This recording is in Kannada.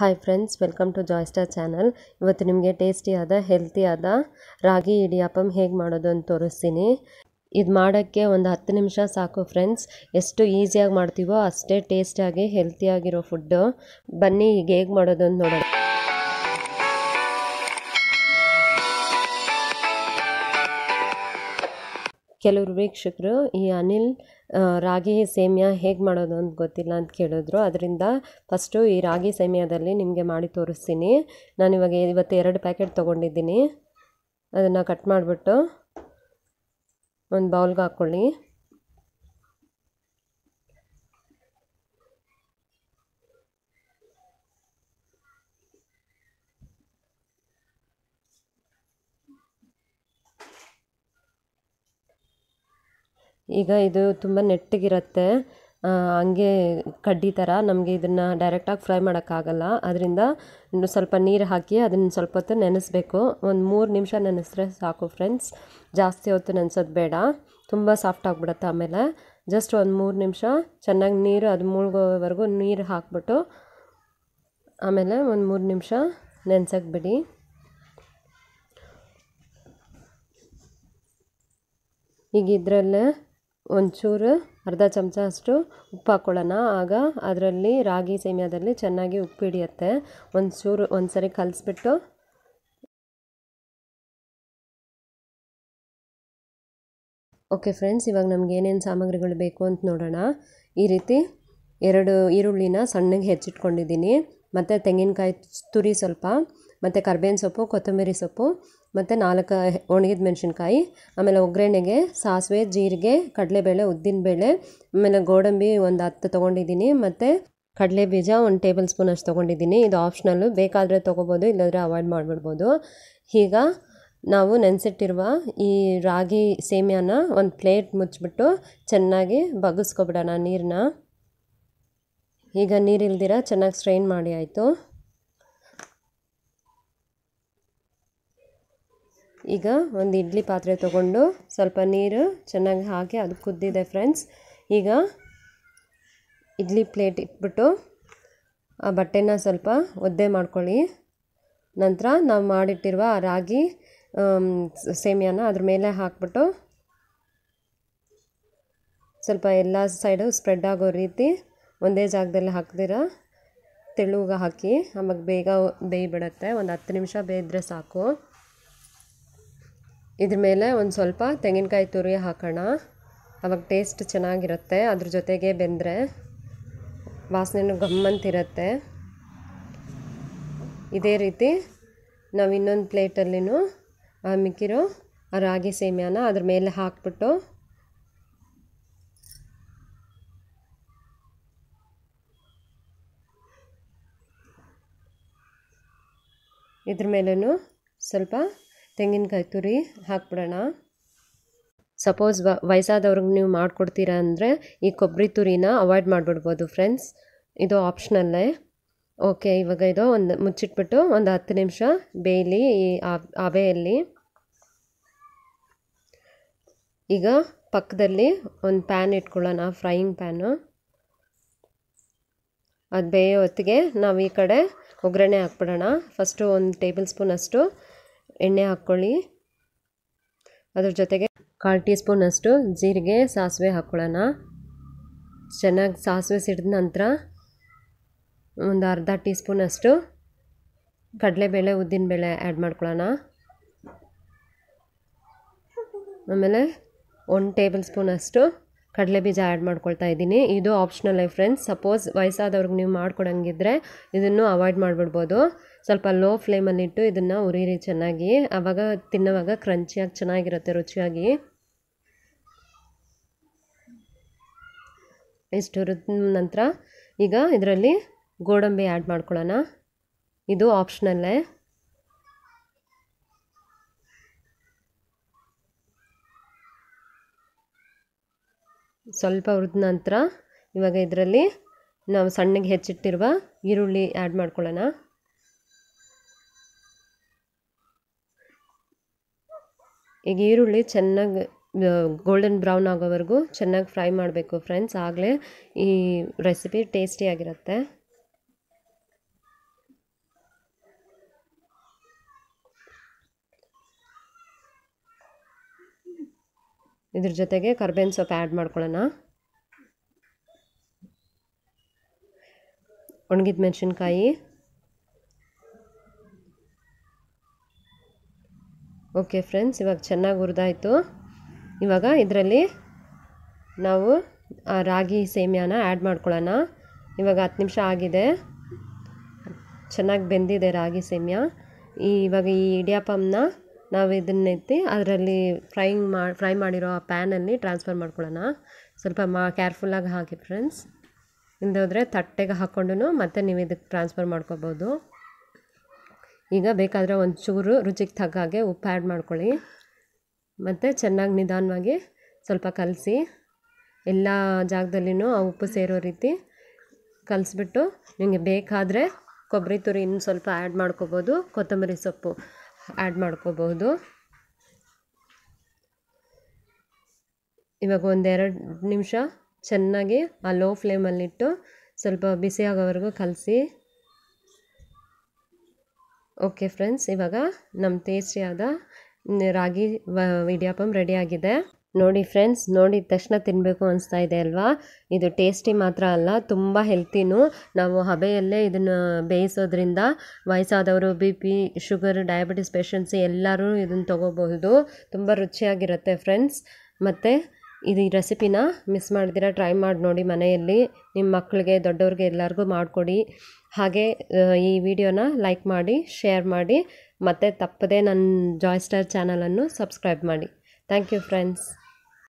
ಹಾಯ್ ಫ್ರೆಂಡ್ಸ್ ವೆಲ್ಕಮ್ ಟು ಜಾಯ್ಸ್ಟಾ ಚಾನಲ್ ಇವತ್ತು ನಿಮಗೆ ಟೇಸ್ಟಿಯಾದ ಹೆಲ್ತಿಯಾದ ರಾಗಿ ಇಡಿಯಪ್ಪಂ ಹೇಗೆ ಮಾಡೋದು ಅಂತ ತೋರಿಸ್ತೀನಿ ಇದು ಮಾಡೋಕ್ಕೆ ಒಂದು ಹತ್ತು ನಿಮಿಷ ಸಾಕು ಫ್ರೆಂಡ್ಸ್ ಎಷ್ಟು ಈಸಿಯಾಗಿ ಮಾಡ್ತೀವೋ ಅಷ್ಟೇ ಟೇಸ್ಟಿಯಾಗಿ ಹೆಲ್ತಿಯಾಗಿರೋ ಫುಡ್ಡು ಬನ್ನಿ ಈಗ ಹೇಗೆ ಮಾಡೋದು ಅಂತ ನೋಡೋಣ ಕೆಲವರು ವೀಕ್ಷಕರು ಈ ಅನಿಲ್ ರಾಗಿ ಸೇಮಿಯಾ ಹೇಗೆ ಮಾಡೋದು ಅಂತ ಗೊತ್ತಿಲ್ಲ ಅಂತ ಕೇಳಿದ್ರು ಅದರಿಂದ ಫಸ್ಟು ಈ ರಾಗಿ ಸೇಮಿಯಾದಲ್ಲಿ ನಿಮಗೆ ಮಾಡಿ ತೋರಿಸ್ತೀನಿ ನಾನು ಇವಾಗ ಇವತ್ತು ಎರಡು ಪ್ಯಾಕೆಟ್ ತೊಗೊಂಡಿದ್ದೀನಿ ಅದನ್ನು ಕಟ್ ಮಾಡಿಬಿಟ್ಟು ಒಂದು ಬೌಲ್ಗೆ ಹಾಕ್ಕೊಳ್ಳಿ ಈಗ ಇದು ತುಂಬ ನೆಟ್ಟಗಿರುತ್ತೆ ಹಂಗೆ ಕಡ್ಡಿ ಥರ ನಮಗೆ ಇದನ್ನು ಡೈರೆಕ್ಟಾಗಿ ಫ್ರೈ ಮಾಡೋಕ್ಕಾಗಲ್ಲ ಅದರಿಂದ ಸ್ವಲ್ಪ ನೀರು ಹಾಕಿ ಅದನ್ನು ಸ್ವಲ್ಪ ಹೊತ್ತು ನೆನೆಸ್ಬೇಕು ಒಂದು ಮೂರು ನಿಮಿಷ ನೆನೆಸಿದ್ರೆ ಸಾಕು ಫ್ರೆಂಡ್ಸ್ ಜಾಸ್ತಿ ಹೊತ್ತು ನೆನೆಸೋದು ಬೇಡ ತುಂಬ ಸಾಫ್ಟ್ ಆಗಿಬಿಡುತ್ತೆ ಆಮೇಲೆ ಜಸ್ಟ್ ಒಂದು ಮೂರು ನಿಮಿಷ ಚೆನ್ನಾಗಿ ನೀರು ಅದು ಮುಳುಗೋವರೆಗೂ ನೀರು ಹಾಕ್ಬಿಟ್ಟು ಆಮೇಲೆ ಒಂದು ಮೂರು ನಿಮಿಷ ನೆನೆಸೋಕೆ ಬಿಡಿ ಈಗ ಇದರಲ್ಲೇ ಒಂಚೂರು ಅರ್ಧ ಚಮಚ ಅಷ್ಟು ಉಪ್ಪು ಹಾಕ್ಕೊಳ್ಳೋಣ ಆಗ ಅದರಲ್ಲಿ ರಾಗಿ ಸೇಮಿಯಾದಲ್ಲಿ ಚೆನ್ನಾಗಿ ಉಪ್ಪು ಹಿಡಿಯತ್ತೆ ಒಂಚೂರು ಒಂದು ಸರಿ ಕಲಿಸ್ಬಿಟ್ಟು ಓಕೆ ಫ್ರೆಂಡ್ಸ್ ಇವಾಗ ನಮ್ಗೆ ಏನೇನು ಸಾಮಗ್ರಿಗಳು ಬೇಕು ಅಂತ ನೋಡೋಣ ಈ ರೀತಿ ಎರಡು ಈರುಳ್ಳಿನ ಸಣ್ಣಗೆ ಹೆಚ್ಚಿಟ್ಕೊಂಡಿದ್ದೀನಿ ಮತ್ತು ತೆಂಗಿನಕಾಯಿ ತುರಿ ಸ್ವಲ್ಪ ಮತ್ತು ಕರ್ಬೇವಿನ ಸೊಪ್ಪು ಕೊತ್ತಂಬರಿ ಸೊಪ್ಪು ಮತ್ತು ನಾಲ್ಕು ಒಣಗಿದ ಮೆಣಸಿನ್ಕಾಯಿ ಆಮೇಲೆ ಒಗ್ಗರಣೆಗೆ ಸಾಸಿವೆ ಜೀರಿಗೆ ಕಡಲೆಬೇಳೆ ಉದ್ದಿನಬೇಳೆ ಆಮೇಲೆ ಗೋಡಂಬಿ ಒಂದು ಹತ್ತು ತೊಗೊಂಡಿದ್ದೀನಿ ಮತ್ತು ಕಡಲೆ ಬೀಜ ಒಂದು ಟೇಬಲ್ ಸ್ಪೂನ್ ಅಷ್ಟು ತೊಗೊಂಡಿದ್ದೀನಿ ಇದು ಆಪ್ಷನಲ್ಲು ಬೇಕಾದರೆ ತೊಗೋಬೋದು ಇಲ್ಲದ್ರೆ ಅವಾಯ್ಡ್ ಮಾಡಿಬಿಡ್ಬೋದು ಈಗ ನಾವು ನೆನೆಸಿಟ್ಟಿರುವ ಈ ರಾಗಿ ಸೇಮಿಯಾನ ಒಂದು ಪ್ಲೇಟ್ ಮುಚ್ಚಿಬಿಟ್ಟು ಚೆನ್ನಾಗಿ ಬಗ್ಗಿಸ್ಕೊಬಿಡೋಣ ನೀರನ್ನ ಈಗ ನೀರಿಲ್ದಿರ ಚೆನ್ನಾಗಿ ಸ್ಟ್ರೈನ್ ಮಾಡಿ ಆಯಿತು ಈಗ ಒಂದು ಇಡ್ಲಿ ಪಾತ್ರೆ ತೊಗೊಂಡು ಸ್ವಲ್ಪ ನೀರು ಚೆನ್ನಾಗಿ ಹಾಕಿ ಅದು ಕುದ್ದಿದೆ ಫ್ರೆಂಡ್ಸ್ ಈಗ ಇಡ್ಲಿ ಪ್ಲೇಟ್ ಇಟ್ಬಿಟ್ಟು ಆ ಬಟ್ಟೆನ ಸ್ವಲ್ಪ ಒದ್ದೆ ಮಾಡ್ಕೊಳ್ಳಿ ನಂತರ ನಾವು ಮಾಡಿಟ್ಟಿರುವ ರಾಗಿ ಸೇಮಿಯಾನ ಅದ್ರ ಮೇಲೆ ಹಾಕ್ಬಿಟ್ಟು ಸ್ವಲ್ಪ ಎಲ್ಲ ಸೈಡು ಸ್ಪ್ರೆಡ್ ಆಗೋ ರೀತಿ ಒಂದೇ ಜಾಗದಲ್ಲಿ ಹಾಕ್ದಿರ ತೆಳುಗ ಹಾಕಿ ಆಮೇಲೆ ಬೇಗ ಬೇಯ್ಬಿಡತ್ತೆ ಒಂದು ಹತ್ತು ನಿಮಿಷ ಬೇಯಿದ್ರೆ ಸಾಕು ಇದ್ರ ಮೇಲೆ ಒಂದು ಸ್ವಲ್ಪ ತೆಂಗಿನಕಾಯಿ ತುರಿ ಹಾಕೋಣ ಅವಾಗ ಟೇಸ್ಟ್ ಚೆನ್ನಾಗಿರುತ್ತೆ ಅದ್ರ ಜೊತೆಗೆ ಬೆಂದರೆ ವಾಸನೆನೂ ಗಮ್ಮಂತಿರುತ್ತೆ ಇದೇ ರೀತಿ ನಾವು ಇನ್ನೊಂದು ಪ್ಲೇಟಲ್ಲಿನೂ ಮಿಕ್ಕಿರೋ ರಾಗಿ ಸೇಮ್ಯಾನ ಅದ್ರ ಮೇಲೆ ಹಾಕ್ಬಿಟ್ಟು ಇದ್ರ ಮೇಲೂ ಸ್ವಲ್ಪ ತೆಂಗಿನಕಾಯಿ ತುರಿ ಹಾಕ್ಬಿಡೋಣ ಸಪೋಸ್ ವ ವಯಸ್ಸಾದವ್ರಿಗೆ ನೀವು ಮಾಡಿಕೊಡ್ತೀರಾ ಅಂದರೆ ಈ ಕೊಬ್ಬರಿ ತುರಿನ ಅವಾಯ್ಡ್ ಮಾಡಿಬಿಡ್ಬೋದು ಫ್ರೆಂಡ್ಸ್ ಇದು ಆಪ್ಷನಲ್ಲೇ ಓಕೆ ಇವಾಗ ಇದು ಒಂದು ಮುಚ್ಚಿಟ್ಬಿಟ್ಟು ಒಂದು ಹತ್ತು ನಿಮಿಷ ಬೇಯಲಿ ಈ ಅಬೆಯಲ್ಲಿ ಈಗ ಪಕ್ಕದಲ್ಲಿ ಒಂದು ಪ್ಯಾನ್ ಇಟ್ಕೊಳ್ಳೋಣ ಫ್ರೈಯಿಂಗ್ ಪ್ಯಾನು ಅದು ಬೇಯೋ ಹೊತ್ತಿಗೆ ನಾವು ಈ ಕಡೆ ಒಗ್ಗರಣೆ ಹಾಕ್ಬಿಡೋಣ ಫಸ್ಟು ಒಂದು ಟೇಬಲ್ ಸ್ಪೂನ್ ಅಷ್ಟು ಎಣ್ಣೆ ಹಾಕ್ಕೊಳ್ಳಿ ಅದ್ರ ಜೊತೆಗೆ ಕಾಲು ಟೀ ಸ್ಪೂನಷ್ಟು ಜೀರಿಗೆ ಸಾಸಿವೆ ಹಾಕ್ಕೊಳ್ಳೋಣ ಚೆನ್ನಾಗಿ ಸಾಸಿವೆ ಸಿಡಿದ ನಂತರ ಒಂದು ಅರ್ಧ ಟೀ ಸ್ಪೂನಷ್ಟು ಕಡಲೆಬೇಳೆ ಉದ್ದಿನಬೇಳೆ ಆ್ಯಡ್ ಮಾಡ್ಕೊಳ್ಳೋಣ ಆಮೇಲೆ ಒಂದು ಟೇಬಲ್ ಸ್ಪೂನಷ್ಟು ಕಡಲೆ ಬೀಜ ಆ್ಯಡ್ ಮಾಡ್ಕೊಳ್ತಾ ಇದ್ದೀನಿ ಇದು ಆಪ್ಷನಲ್ಲೇ ಫ್ರೆಂಡ್ಸ್ ಸಪೋಸ್ ವಯಸ್ಸಾದವ್ರಿಗೆ ನೀವು ಮಾಡ್ಕೊಡಂಗಿದ್ರೆ ಇದನ್ನು ಅವಾಯ್ಡ್ ಮಾಡಿಬಿಡ್ಬೋದು ಸ್ವಲ್ಪ ಲೋ ಫ್ಲೇಮಲ್ಲಿಟ್ಟು ಇದನ್ನು ಉರಿರಿ ಚೆನ್ನಾಗಿ ಆವಾಗ ತಿನ್ನುವಾಗ ಕ್ರಂಚಿಯಾಗಿ ಚೆನ್ನಾಗಿರುತ್ತೆ ರುಚಿಯಾಗಿ ಇಷ್ಟು ನಂತರ ಈಗ ಇದರಲ್ಲಿ ಗೋಡಂಬಿ ಆ್ಯಡ್ ಮಾಡ್ಕೊಳ್ಳೋಣ ಇದು ಆಪ್ಷನಲ್ಲೇ ಸ್ವಲ್ಪ ಹುರಿದ ನಂತರ ಇವಾಗ ಇದರಲ್ಲಿ ನಾವು ಸಣ್ಣಗೆ ಹೆಚ್ಚಿಟ್ಟಿರುವ ಈರುಳ್ಳಿ ಆ್ಯಡ್ ಮಾಡ್ಕೊಳ್ಳೋಣ ಈಗ ಈರುಳ್ಳಿ ಚೆನ್ನಾಗಿ ಗೋಲ್ಡನ್ ಬ್ರೌನ್ ಆಗೋವರೆಗೂ ಚೆನ್ನಾಗಿ ಫ್ರೈ ಮಾಡಬೇಕು ಫ್ರೆಂಡ್ಸ್ ಆಗಲೇ ಈ ರೆಸಿಪಿ ಟೇಸ್ಟಿಯಾಗಿರುತ್ತೆ ಇದ್ರ ಜೊತೆಗೆ ಕರ್ಬೇವಿನ ಸೊಪ್ಪು ಆ್ಯಡ್ ಮಾಡ್ಕೊಳ್ಳೋಣ ಒಣಗಿದ ಮೆಣಸಿನ್ಕಾಯಿ ಓಕೆ ಫ್ರೆಂಡ್ಸ್ ಇವಾಗ ಚೆನ್ನಾಗಿ ಹುರಿದಾಯಿತು ಇವಾಗ ಇದರಲ್ಲಿ ನಾವು ಆ ರಾಗಿ ಸೇಮಿಯಾನ ಆ್ಯಡ್ ಮಾಡ್ಕೊಳ್ಳೋಣ ಇವಾಗ ಹತ್ತು ನಿಮಿಷ ಆಗಿದೆ ಚೆನ್ನಾಗಿ ಬೆಂದಿದೆ ರಾಗಿ ಸೇಮಿಯಾ ಈ ಇವಾಗ ಈ ಇಡಿಯಪ್ಪಮ್ಮನ್ನ ನಾವು ಇದನ್ನೆತ್ತಿ ಅದರಲ್ಲಿ ಫ್ರೈಯಿಂಗ್ ಮಾಡಿ ಫ್ರೈ ಮಾಡಿರೋ ಆ ಪ್ಯಾನಲ್ಲಿ ಟ್ರಾನ್ಸ್ಫರ್ ಮಾಡ್ಕೊಳ್ಳೋಣ ಸ್ವಲ್ಪ ಮಾ ಕೇರ್ಫುಲ್ಲಾಗಿ ಹಾಕಿ ಫ್ರೆಂಡ್ಸ್ ಹೋದರೆ ತಟ್ಟೆಗೆ ಹಾಕ್ಕೊಂಡು ಮತ್ತೆ ನೀವು ಇದಕ್ಕೆ ಟ್ರಾನ್ಸ್ಫರ್ ಮಾಡ್ಕೋಬೋದು ಈಗ ಬೇಕಾದರೆ ಒಂಚೂರು ರುಚಿಗೆ ತಗ್ಗ ಹಾಗೆ ಉಪ್ಪು ಆ್ಯಡ್ ಮಾಡ್ಕೊಳ್ಳಿ ಮತ್ತು ಚೆನ್ನಾಗಿ ನಿಧಾನವಾಗಿ ಸ್ವಲ್ಪ ಕಲಸಿ ಎಲ್ಲ ಜಾಗದಲ್ಲಿನೂ ಆ ಉಪ್ಪು ಸೇರೋ ರೀತಿ ಕಲಸಿಬಿಟ್ಟು ನಿಮಗೆ ಬೇಕಾದರೆ ಕೊಬ್ಬರಿ ತುರಿ ಇನ್ನು ಸ್ವಲ್ಪ ಆ್ಯಡ್ ಮಾಡ್ಕೋಬೋದು ಕೊತ್ತಂಬರಿ ಸೊಪ್ಪು ಆ್ಯಡ್ ಮಾಡ್ಕೋಬಹುದು ಇವಾಗ ಒಂದೆರಡು ನಿಮಿಷ ಚೆನ್ನಾಗಿ ಆ ಲೋ ಫ್ಲೇಮಲ್ಲಿಟ್ಟು ಸ್ವಲ್ಪ ಬಿಸಿ ಆಗೋವರೆಗೂ ಕಲಸಿ ಓಕೆ ಫ್ರೆಂಡ್ಸ್ ಇವಾಗ ನಮ್ಮ ಟೇಸ್ಟಿಯಾದ ರಾಗಿ ಇಡಿಯಾಪಮ್ ರೆಡಿಯಾಗಿದೆ ನೋಡಿ ಫ್ರೆಂಡ್ಸ್ ನೋಡಿದ ತಕ್ಷಣ ತಿನ್ನಬೇಕು ಅನಿಸ್ತಾ ಇದೆ ಅಲ್ವಾ ಇದು ಟೇಸ್ಟಿ ಮಾತ್ರ ಅಲ್ಲ ತುಂಬ ಹೆಲ್ತಿನೂ ನಾವು ಹಬೆಯಲ್ಲೇ ಇದನ್ನು ಬೇಯಿಸೋದ್ರಿಂದ ವಯಸ್ಸಾದವರು B P sugar diabetes patients ಎಲ್ಲರೂ ಇದನ್ನು ತೊಗೋಬಹುದು ತುಂಬ ರುಚಿಯಾಗಿರುತ್ತೆ ಫ್ರೆಂಡ್ಸ್ ಮತ್ತು ಇದು ಈ ರೆಸಿಪಿನ ಮಿಸ್ ಮಾಡ್ದಿರ ಟ್ರೈ ಮಾಡಿ ನೋಡಿ ಮನೆಯಲ್ಲಿ ನಿಮ್ಮ ಮಕ್ಕಳಿಗೆ ದೊಡ್ಡವ್ರಿಗೆ ಎಲ್ಲರಿಗೂ ಮಾಡಿಕೊಡಿ ಹಾಗೆ ಈ ವಿಡಿಯೋನ ಲೈಕ್ ಮಾಡಿ ಶೇರ್ ಮಾಡಿ ಮತ್ತು ತಪ್ಪದೇ ನನ್ನ ಜಾಯ್ ಚಾನಲನ್ನು ಸಬ್ಸ್ಕ್ರೈಬ್ ಮಾಡಿ ಥ್ಯಾಂಕ್ ಯು ಫ್ರೆಂಡ್ಸ್